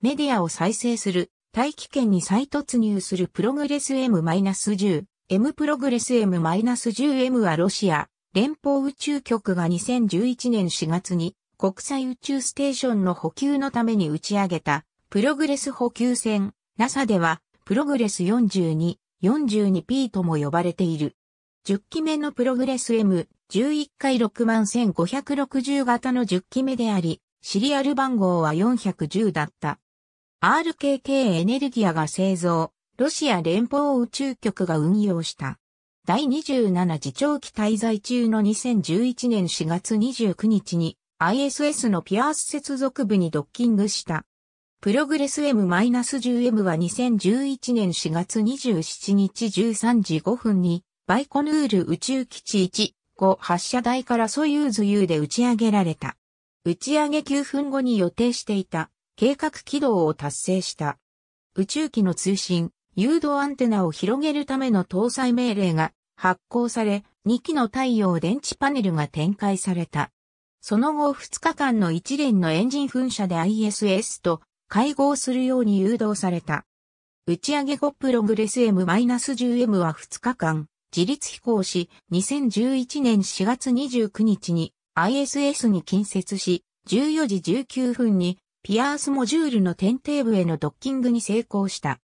メディアを再生する、大気圏に再突入するプログレス M-10、M プログレス M-10M はロシア、連邦宇宙局が2011年4月に国際宇宙ステーションの補給のために打ち上げたプログレス補給船 NASA ではプログレス42、42P とも呼ばれている。10機目のプログレス M、11回61560型の10機目であり、シリアル番号は410だった。RKK エネルギアが製造、ロシア連邦宇宙局が運用した。第27次長期滞在中の2011年4月29日に ISS のピアース接続部にドッキングした。プログレス M-10M は2011年4月27日13時5分にバイコヌール宇宙基地1、5発射台からソユーズ U で打ち上げられた。打ち上げ9分後に予定していた計画軌道を達成した。宇宙機の通信、誘導アンテナを広げるための搭載命令が発行され、2機の太陽電池パネルが展開された。その後2日間の一連のエンジン噴射で ISS と会合するように誘導された。打ち上げ後プログレス M-10M は2日間自立飛行し、2011年4月29日に ISS に近接し、14時19分にピアースモジュールの天底部へのドッキングに成功した。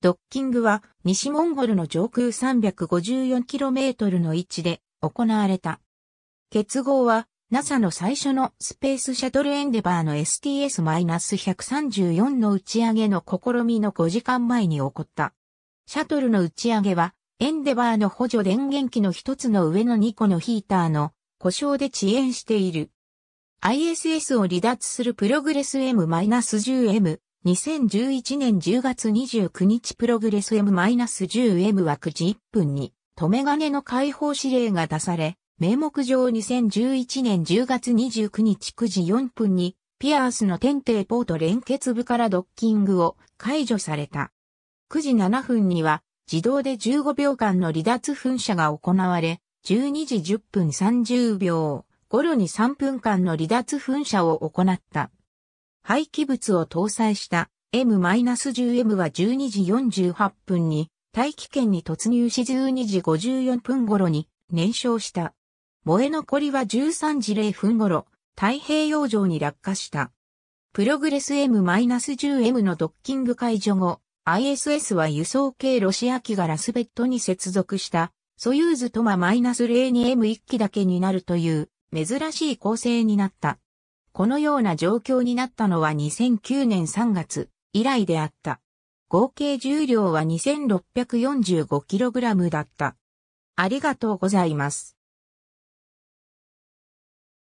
ドッキングは西モンゴルの上空 354km の位置で行われた。結合は NASA の最初のスペースシャトルエンデバーの STS-134 の打ち上げの試みの5時間前に起こった。シャトルの打ち上げはエンデバーの補助電源機の一つの上の2個のヒーターの故障で遅延している。ISS を離脱するプログレス M-10M、2011年10月29日プログレス M-10M 枠1分に、止め金の解放指令が出され、名目上2011年10月29日9時4分に、ピアースの天帝ポート連結部からドッキングを解除された。9時7分には、自動で15秒間の離脱噴射が行われ、12時10分30秒。ゴロに3分間の離脱噴射を行った。廃棄物を搭載した M-10M は12時48分に大気圏に突入し12時54分頃に燃焼した。燃え残りは13時0分頃、太平洋上に落下した。プログレス M-10M のドッキング解除後、ISS は輸送系ロシア機がラスベットに接続した、ソユーズトマ -02M1 機だけになるという珍しい構成になった。このような状況になったのは2009年3月以来であった。合計重量は 2645kg だった。ありがとうございます。